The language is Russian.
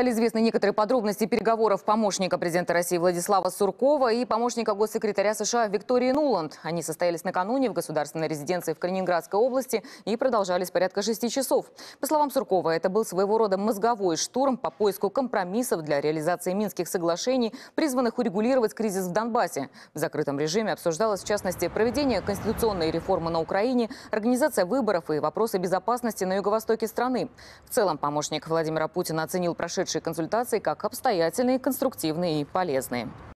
стали известны некоторые подробности переговоров помощника президента России Владислава Суркова и помощника госсекретаря США Виктории Нуланд. Они состоялись накануне в государственной резиденции в Калининградской области и продолжались порядка шести часов. По словам Суркова, это был своего рода мозговой штурм по поиску компромиссов для реализации Минских соглашений, призванных урегулировать кризис в Донбассе. В закрытом режиме обсуждалось, в частности, проведение конституционной реформы на Украине, организация выборов и вопросы безопасности на юго-востоке страны. В целом, помощник Владимира Путина оценил прошедший лучшие консультации, как обстоятельные, конструктивные и полезные.